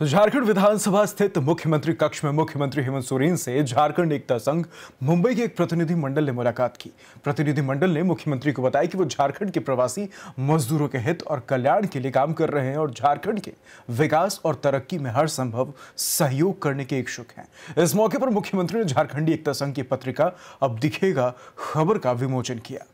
तो झारखंड विधानसभा स्थित मुख्यमंत्री कक्ष में मुख्यमंत्री हेमंत सोरेन से झारखंड एकता संघ मुंबई के एक प्रतिनिधि मंडल ने मुलाकात की प्रतिनिधि मंडल ने मुख्यमंत्री को बताया कि वो झारखंड के प्रवासी मजदूरों के हित और कल्याण के लिए काम कर रहे हैं और झारखंड के विकास और तरक्की में हर संभव सहयोग करने के इच्छुक हैं इस मौके पर मुख्यमंत्री ने झारखंडी एकता संघ की पत्रिका अब दिखेगा खबर का विमोचन किया